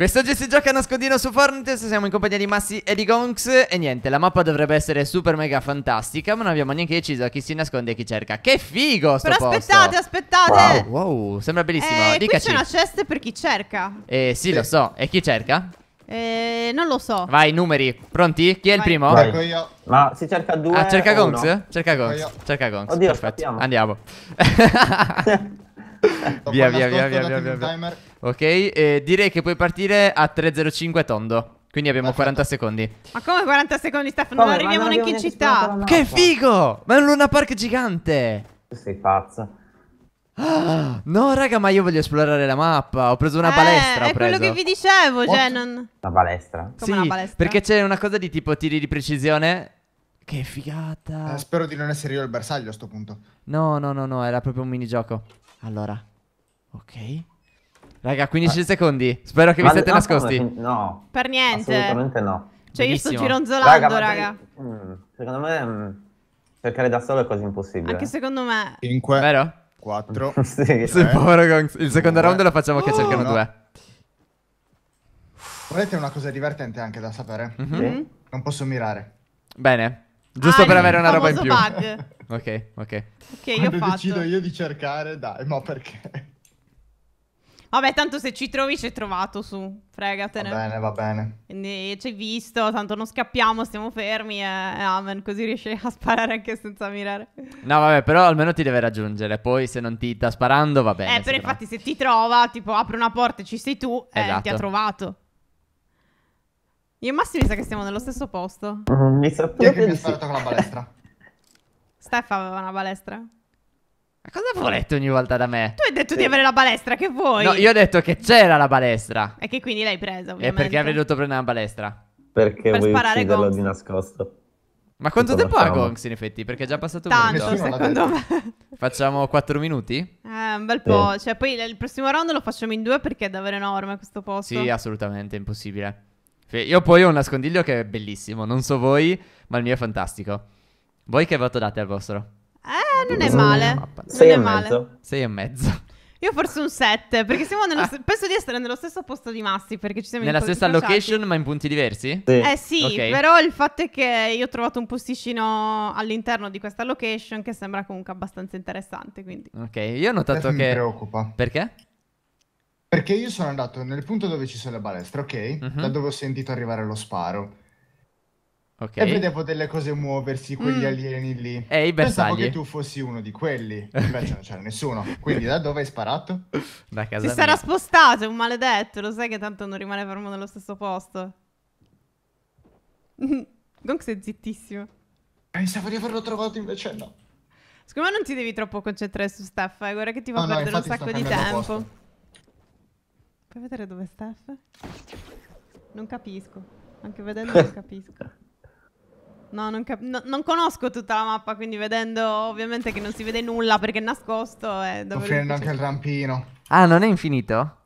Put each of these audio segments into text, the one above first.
Quest'oggi si gioca a nascondino su Fortnite, siamo in compagnia di Massi e di Gonks E niente, la mappa dovrebbe essere super mega fantastica Ma non abbiamo neanche deciso chi si nasconde e chi cerca Che figo sto Però aspettate, posto. aspettate Wow, wow sembra bellissimo eh, Dicaci. qui c'è una chest per chi cerca Eh sì, sì, lo so, e chi cerca? Eh, non lo so Vai, numeri, pronti? Chi è Vai. il primo? Vai. Ecco io Ma si cerca due Ah, cerca Gonks? No? Cerca ecco Gonks, cerca Gonks, Oddio, perfetto sappiamo. Andiamo via, via, via, via, via, via. Ok, eh, direi che puoi partire a 3.05 tondo. Quindi abbiamo Perfetto. 40 secondi. Ma come 40 secondi, Stefano? Come? Non arriviamo neanche in città. Che figo! Ma è un Luna Park gigante. sei pazza. Ah, no, raga, ma io voglio esplorare la mappa. Ho preso una eh, balestra. È quello che vi dicevo. What? Cioè, non... La balestra? Come sì, una balestra? Perché c'è una cosa di tipo tiri di precisione. Che figata. Eh, spero di non essere io il bersaglio a sto punto. No, no, no, no. Era proprio un minigioco. Allora. Ok. Raga, 15 ah. secondi. Spero che ma vi siete no, nascosti. no. Per niente. Assolutamente no. Cioè Benissimo. io sto gironzolando, raga. raga. Te, mm, secondo me mm, cercare da solo è quasi impossibile. Anche secondo me. 5. Vero? 4. sì. povero Gonks. Il secondo 5. round lo facciamo uh, che cercano no. due. Volete una cosa divertente anche da sapere? Mm -hmm. sì. Mhm. Non posso mirare. Bene. Giusto ah, per avere una roba in più. Bug. Ok, ok. Ok, io Quando ho decido io di cercare, dai, ma perché? Vabbè, tanto se ci trovi ci hai trovato su, fregatene. Va bene, va bene. Quindi ci hai visto, tanto non scappiamo, stiamo fermi e, amen, così riesci a sparare anche senza mirare. No, vabbè, però almeno ti deve raggiungere, poi se non ti sta sparando va bene. Eh, però infatti se ti trova, tipo apre una porta e ci sei tu, eh, ti ha esatto. trovato. Io e Massimo mi sa che stiamo nello stesso posto. Mm, mi sa proprio che mi è sparato con la balestra. Steffa aveva una palestra. Ma cosa volete ogni volta da me? Tu hai detto di eh. avere la palestra, che vuoi? No, io ho detto che c'era la palestra. E che quindi l'hai presa, ovviamente. E perché avrei dovuto prendere una palestra? Perché per vuoi sparare ucciderlo Gonks. di nascosto. Ma quanto tempo ha Gonks, in effetti? Perché è già passato un Tanto, minuto. secondo me. Facciamo 4 minuti? Eh, un bel po'. Sì. Cioè, poi il prossimo round lo facciamo in due perché è davvero enorme questo posto. Sì, assolutamente, impossibile. Io poi ho un nascondiglio che è bellissimo, non so voi, ma il mio è fantastico. Voi che voto date al vostro? Eh, non è male. 6 e mezzo. Sei e mezzo. Io forse un 7, perché siamo nello ah. st- penso di essere nello stesso posto di Massi, perché ci siamo Nella stessa incrociati. location, ma in punti diversi? Sì. Eh sì, okay. però il fatto è che io ho trovato un posticino all'interno di questa location che sembra comunque abbastanza interessante, quindi. Ok, io ho notato Questo eh, che mi preoccupa. Perché? Perché io sono andato nel punto dove ci sono le balestre, ok? Uh-huh. Da dove ho sentito arrivare lo sparo. Ok. E vedevo delle cose muoversi, quegli mm. alieni lì. E i bersagli. Pensavo che tu fossi uno di quelli. Invece non c'era nessuno. Quindi da dove hai sparato? Da casa Si sarà spostato, è un maledetto. Lo sai che tanto non rimane fermo nello stesso posto. Gonk sei zittissimo. Pensavo di averlo trovato, invece no. Secondo me non ti devi troppo concentrare su Steph, eh. Guarda che ti fa no, perdere no, un sacco di tempo. Posto. Puoi vedere dove è Steph? Non capisco. Anche vedendo non capisco. No non, no, non, conosco tutta la mappa, quindi vedendo ovviamente che non si vede nulla perché è nascosto. Eh, Sto finendo anche il rampino. Ah, non è infinito?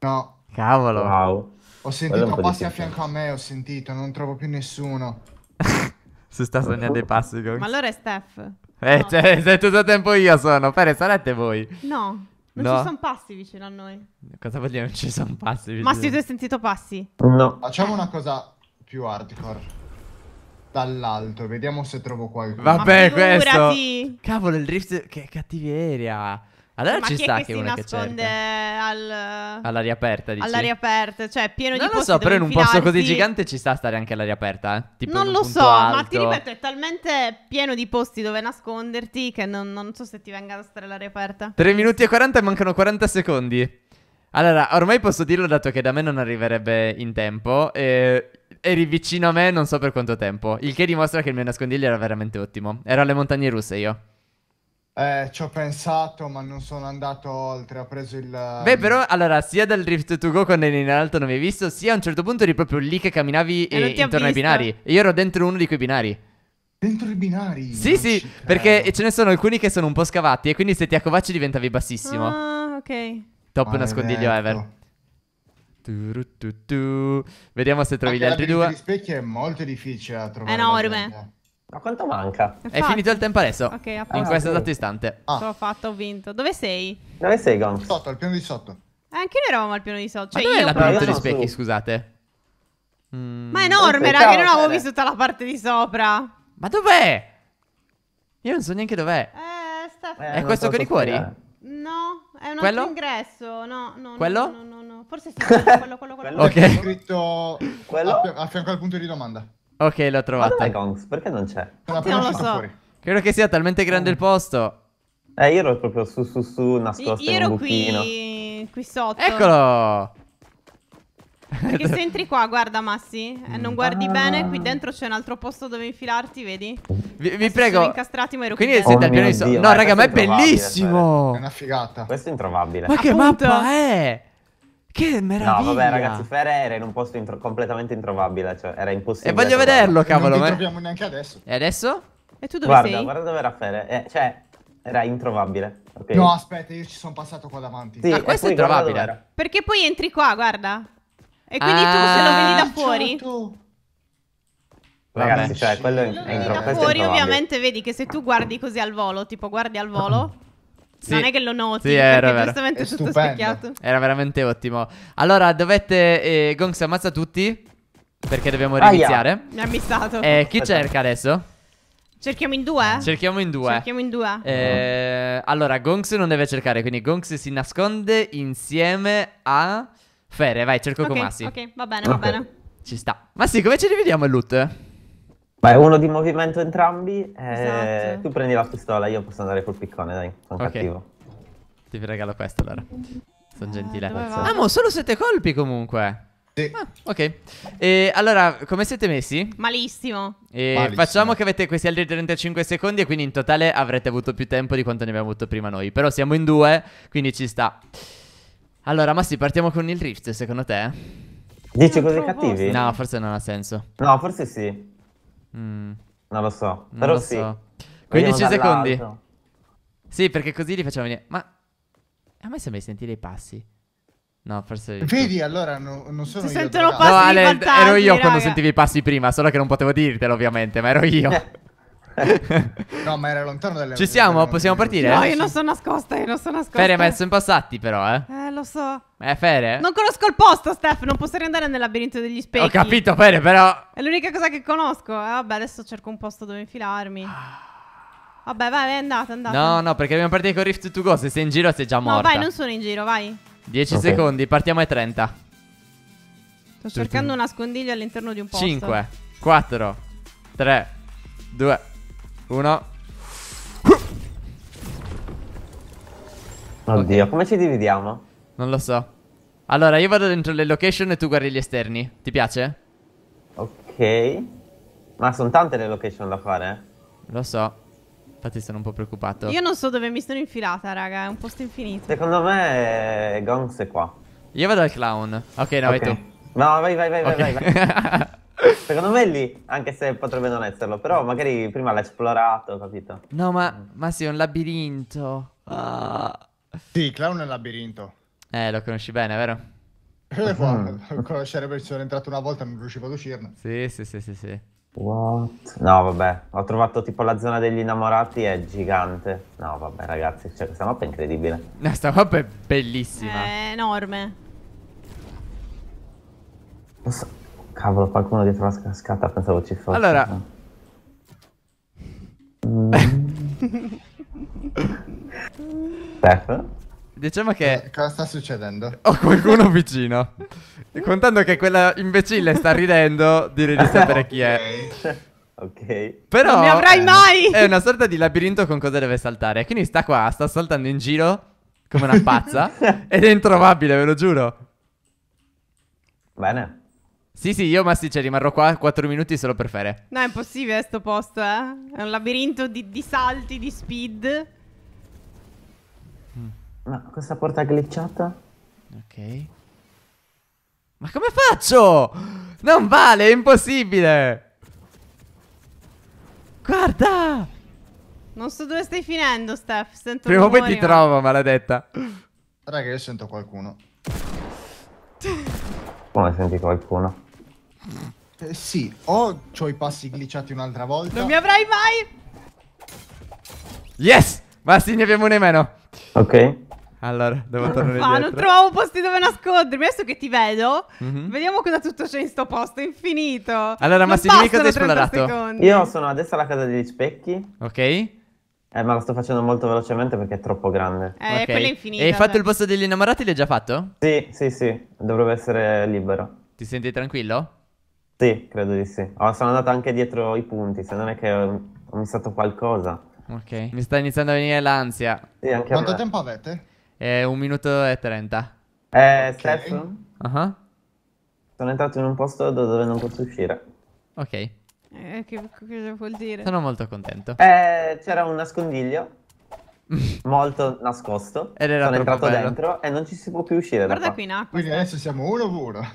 No. Cavolo. Wow. Ho sentito passi a fianco a me, ho sentito, non trovo più nessuno. si sta sognando i passi. Con... Ma allora è Steph. Eh, no. cioè, se tutto il tempo io sono. Pere, sarete voi. No. Non no. ci sono passi vicino a noi. Cosa vuol dire non ci sono passi vicino? Ma se tu hai sentito passi? No. Facciamo una cosa più hardcore dall'alto. Vediamo se trovo qualcosa. Vabbè, questo. Cavolo, il drift. Che cattiveria. Allora ma ci sta che, che uno che cerca al... all'aria aperta dici? all'aria aperta cioè pieno non di non lo so però in un posto così gigante ci sta stare anche all'aria aperta eh? tipo non lo so alto. ma ti ripeto è talmente pieno di posti dove nasconderti che non, non so se ti venga a stare all'aria aperta 3 minuti e 40 e mancano 40 secondi allora ormai posso dirlo dato che da me non arriverebbe in tempo eh, eri vicino a me non so per quanto tempo. Il che dimostra che il mio nascondiglio era veramente ottimo. Ero alle montagne russe io. Eh, ci ho pensato, ma non sono andato oltre. Ho preso il. Beh, però, allora, sia dal Rift to Go quando eri in alto non mi hai visto, sia a un certo punto eri proprio lì che camminavi eh, e e intorno ai binari. E io ero dentro uno di quei binari. Dentro i binari? Sì, sì, perché ce ne sono alcuni che sono un po' scavati. E quindi se ti accovacci diventavi bassissimo. Ah, ok. Top Maledetto. nascondiglio ever. Vediamo se trovi gli altri due. Il specchio è molto difficile da trovare. Enorme. Ma quanto manca? È, è finito il tempo adesso. Ok, appunto. In questo esatto istante. Ah. L'ho fatto, ho vinto. Dove sei? Dove sei, Gon? Sotto, al piano di sotto. Eh, anche noi eravamo al piano di sotto. Cioè, Ma io. Labirinto di specchi, su. scusate. Mm. Ma è enorme, eh, raga. che non avevo visto tutta la parte di sopra. Ma dov'è? Io non so neanche dov'è. Eh, sta... Eh, è questo con i cuori? No, è un altro Quello? ingresso. No, no, Quello? No, no, no. Forse sì, quello, quello, quello. quello. Ok. È scritto quello? A, a fianco al punto di domanda. Ok, l'ho trovato. Ma Perché non c'è? Non lo so. Fuori. Credo che sia talmente grande il posto. Eh, io ero proprio su su su nascosto io, io ero qui, qui sotto. Eccolo! Perché se entri qua, guarda Massi, e eh, mm. non guardi ah. bene, qui ah. dentro c'è un altro posto dove infilarti, vedi? Vi, vi prego. Sono incastrati, ma ero Quindi qui. Quindi siete oh al No, raga, ma è bellissimo! Cioè. È una figata. Questo è introvabile. Ma che mappa è? Che meraviglia! No, vabbè, ragazzi, Fer era in un posto intro completamente introvabile, cioè era impossibile. E voglio vederlo, cavolo. Non eh. lo troviamo neanche adesso. E adesso? E tu dove guarda, sei? Guarda guarda dove era Fer, eh, cioè, era introvabile. Okay. No, aspetta, io ci sono passato qua davanti. Sì, Ma ah, questo è introvabile. Perché poi entri qua, guarda. E quindi ah, tu se lo ah, vedi da fuori... Certo. Ragazzi, cioè, quello è, è introvabile. Da fuori ovviamente vedi che se tu guardi così al volo, tipo guardi al volo... Sì. Non è che lo noti, sì, era perché giustamente è tutto specchiato. Era veramente ottimo. Allora, dovete... Eh, Gonks ammazza tutti, perché dobbiamo Aia. riniziare. Mi ha ammissato. Eh, chi Aspetta. cerca adesso? Cerchiamo in due? Cerchiamo in due. Cerchiamo in due. Eh, oh. Allora, Gongs non deve cercare, quindi Gongs si nasconde insieme a... Fere, vai, cerco okay, Gomassi. Ok, va bene, va bene. Ci sta. Ma sì, come ci rivediamo il loot? Vai, uno di movimento entrambi. Eh, esatto. Tu prendi la pistola, io posso andare col piccone, dai. Sono okay. cattivo. Ti regalo questo allora. Sono eh, gentile. Eh, ah, mo, solo sette colpi comunque. Sì. Ah, ok. E allora, come siete messi? Malissimo. E Malissimo. Facciamo che avete questi altri 35 secondi e quindi in totale avrete avuto più tempo di quanto ne abbiamo avuto prima noi. Però siamo in due, quindi ci sta. Allora, Massi, partiamo con il drift, secondo te? Dici così cattivi? No, forse non ha senso. No, forse sì. Mm. Non lo so, non però lo sì. So. 15 secondi. Dall'alto. Sì, perché così li facciamo venire. Ma a me sembra di sentire i passi. No, forse. Vedi, allora no, non sono. Si io sentono passi. No, Ale, ero io raga. quando sentivi i passi prima, solo che non potevo dirtelo, ovviamente, ma ero io. no, ma era lontano dalle Ci siamo, possiamo partire? No, io non sono nascosta, io non sono nascosta. Fere, ma sono passati però, eh. Eh, lo so. Eh, Fere? Non conosco il posto, Steph, non posso riandare nel labirinto degli specchi. Ho capito, Fere, però... È l'unica cosa che conosco. Eh, vabbè, adesso cerco un posto dove infilarmi. Ah. Vabbè, vai, vai, andate, andate. No, no, perché dobbiamo partire con Rift to Go, se sei in giro sei già morto. No, vai, non sono in giro, vai. 10 okay. secondi, partiamo ai 30. Sto cercando un nascondiglio all'interno di un posto. 5, 4, 3, 2... Una. Oddio, okay. come ci dividiamo? Non lo so. Allora, io vado dentro le location e tu guardi gli esterni. Ti piace? Ok. Ma sono tante le location da fare? Lo so. Infatti sono un po' preoccupato. Io non so dove mi sono infilata, raga. È un posto infinito. Secondo me eh, Gongs è qua. Io vado al clown. Ok, no, okay. vai tu. No, vai, vai, vai, okay. vai, vai. vai. Secondo me è lì, anche se potrebbe non esserlo, però magari prima l'ha esplorato, capito? No, ma, ma sì, è un labirinto. Ah. Sì, Clown è un labirinto. Eh, lo conosci bene, vero? Eh, qua, mm. conoscere perché sono entrato una volta e non riuscivo ad uscirne. Sì, sì, sì, sì, sì. What? No, vabbè, ho trovato tipo la zona degli innamorati, è gigante. No, vabbè, ragazzi, cioè, questa mappa è incredibile. questa mappa è bellissima. È enorme. Non so. Cavolo, qualcuno dietro la cascata pensavo ci fosse. Allora... Mm. Steph? Diciamo che... Eh, cosa sta succedendo? Ho qualcuno vicino. contando che quella imbecille sta ridendo, direi di sapere chi è. Ok. Però... Non mi avrai mai! È una sorta di labirinto con cosa deve saltare. Quindi sta qua, sta saltando in giro come una pazza. ed è introvabile, ve lo giuro. Bene. Sì, sì, io ma sì, cioè, rimarrò qua 4 minuti solo per fare. No, è impossibile sto posto, eh. È un labirinto di, di salti, di speed. Mm. Ma questa porta è glitchata? Ok. Ma come faccio? Non vale, è impossibile. Guarda! Non so dove stai finendo, Steph. Sento Prima o poi ti trovo, maledetta. Raga, io sento qualcuno. Come senti qualcuno? Eh, sì, o ho i passi glitchati un'altra volta. Non mi avrai mai! Yes! Basti, sì, ne abbiamo uno in meno. Ok. Allora, devo tornare Ma ah, non trovavo posti dove nascondermi. Adesso che ti vedo, mm -hmm. vediamo cosa tutto c'è in sto posto. infinito. Allora, Massimo, cosa hai esplorato. Io sono adesso alla casa degli specchi. Ok. Eh, ma lo sto facendo molto velocemente perché è troppo grande. Eh, okay. quello è infinito. E hai fatto il posto degli innamorati? L'hai già fatto? Sì, sì, sì. Dovrebbe essere libero. Ti senti tranquillo? Sì, credo di sì. Oh, sono andato anche dietro i punti, se non è che ho, missato qualcosa. Ok, mi sta iniziando a venire l'ansia. Sì, anche Quanto me. tempo avete? Eh, un minuto e trenta. Eh, okay. Steph? Uh -huh. Sono entrato in un posto dove non posso uscire. Ok. Eh, che cosa vuol dire? Sono molto contento. Eh, c'era un nascondiglio. molto nascosto. Ed era Sono entrato bello. dentro e non ci si può più uscire. Guarda qui in acqua. Quindi adesso siamo uno uno. Esatto.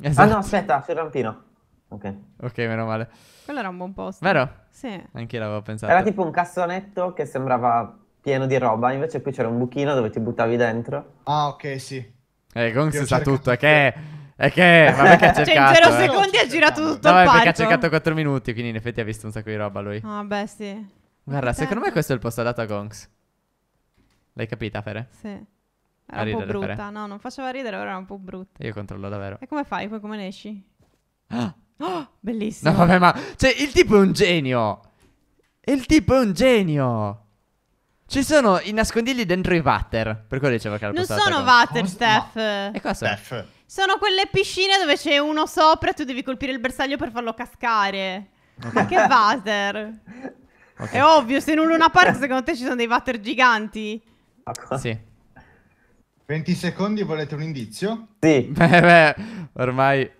Ah no, esatto. aspetta, c'è il rampino. Ok. Ok, meno male. Quello era un buon posto. Vero? Sì. Anche io l'avevo pensato. Era tipo un cassonetto che sembrava pieno di roba, invece qui c'era un buchino dove ti buttavi dentro. Ah, ok, sì. Eh, Gong si sa tutto, è che è che, ma perché ha cercato? Cioè, in 0 eh? secondi ha girato tutto no, il palco. No, perché ha cercato 4 minuti, quindi in effetti ha visto un sacco di roba lui. Ah, beh, sì. Guarda, secondo me questo è il posto adatto a Gonks. L'hai capita, Fere? Sì. Era ridere, un po' brutta, Fere. no, non faceva ridere, ora era un po' brutta. Io controllo davvero. E come fai? Poi come ne esci? Ah! Oh, bellissimo. No, vabbè, ma... Cioè, il tipo è un genio! Il tipo è un genio! Ci sono i nascondigli dentro i water. Per quello dicevo che era Non sono water, Steph. E cosa Steph. Sono quelle piscine dove c'è uno sopra e tu devi colpire il bersaglio per farlo cascare. Ma che water? Ok. È ovvio, se in un Luna Park secondo te ci sono dei water giganti. Sì. 20 secondi, volete un indizio? Sì. Beh, beh, ormai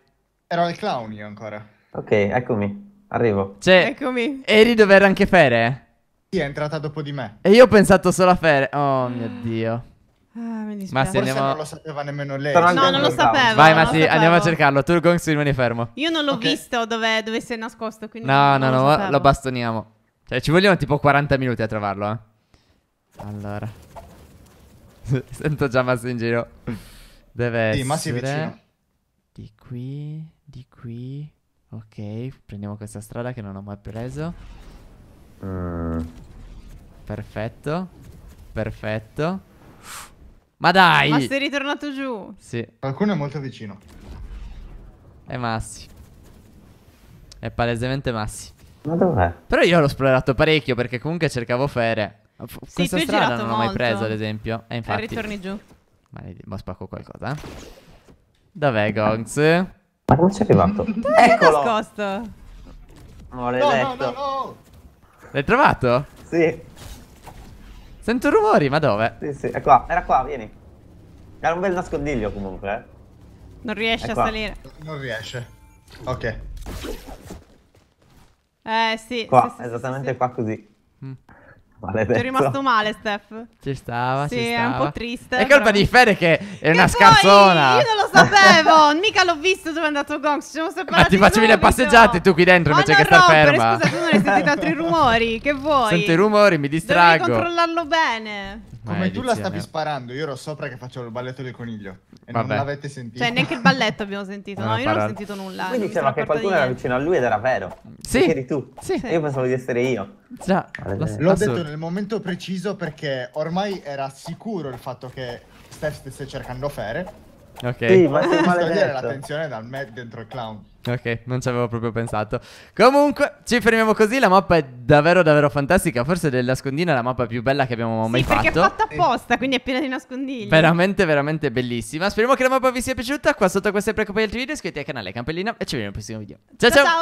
Ero al clown io ancora. Ok, eccomi. Arrivo. c'è. Cioè, eccomi. Eri dove era anche Fere? Sì, è entrata dopo di me. E io ho pensato solo a Fere. Oh mio ah. dio. Ah, Ma se andiamo... non lo sapeva nemmeno lei. no, non lo sapevo. Vai, ma sì, andiamo a cercarlo. Turgong, Gongs, rimani fermo. Io non l'ho okay. visto dove, dove si è nascosto. no, no, lo no, sapevo. lo bastoniamo. Cioè, ci vogliono tipo 40 minuti a trovarlo. Eh. Allora, sento già Massa in giro. Deve sì, essere di qui, di qui. Ok, prendiamo questa strada che non ho mai preso. Mm. Perfetto. Perfetto. Ma dai! Ma sei ritornato giù. Sì. Qualcuno è molto vicino. È Massi. È palesemente Massi. Ma dov'è? Però io l'ho esplorato parecchio perché comunque cercavo fere. sì, Questa strada non l'ho mai presa, ad esempio. E infatti... E ritorni giù. Maled ma spacco qualcosa. Eh. Dov'è Gongs? Ma come c'è arrivato? Dove Eccolo! nascosto? No, no, no, no. L'hai trovato? Sì. Sento rumori, ma dove? Sì, sì, è qua, era qua, vieni. Era un bel nascondiglio comunque. Eh. Non riesce a salire. Non riesce. Ok. Eh, sì. Qua, sì, sì, esattamente sì, qua così. Mm. Maledetto. Ci è rimasto male, Steph. Ci stava, sì, ci stava. Sì, è un po' triste. È colpa di Fede che è che una poi, scarsona. Io non lo sapevo, mica l'ho visto dove è andato Gonks, ci siamo separati Ma ti facevi le passeggiate tu qui dentro invece che star ferma. Ma scusa, tu non hai sentito altri rumori, che vuoi? Sento i rumori, mi distraggo. Devi controllarlo bene. Come tu la stavi sparando, io ero sopra che facevo il balletto del coniglio. E Vabbè. non l'avete sentito. Cioè, neanche il balletto abbiamo sentito. no, io non ho sentito nulla. Lui diceva che qualcuno era vicino a lui ed era vero. Sì. Che eri tu. Sì. sì. Io pensavo di essere io. Già. L'ho detto nel momento preciso perché ormai era sicuro il fatto che Steph stesse cercando Fere. Ok. Sì, ma sei maledetto. l'attenzione dal Mac dentro il clown. Ok, non ci avevo proprio pensato. Comunque, ci fermiamo così. La mappa è davvero, davvero fantastica. Forse del nascondino è la mappa più bella che abbiamo mai fatto. sì, fatto. Perché è fatta apposta, quindi è piena di nascondigli. Veramente, veramente bellissima. Speriamo che la mappa vi sia piaciuta. Qua sotto, questo è Preco video. Iscrivetevi al canale Campellina. E ci vediamo nel prossimo video. ciao! ciao. ciao. ciao.